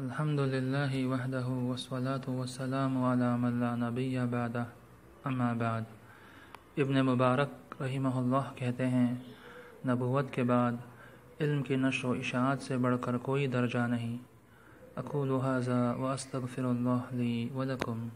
الحمد للہ وحدہ وسولۃ وسلام علام اللہ نبی بعد اما بعد ابن مبارک رحمہ اللہ کہتے ہیں نبوت کے بعد علم کی نش و اشاعت سے بڑھ کر کوئی درجہ نہیں اکو الحاضہ و استغفر اللہ علیہ ولکم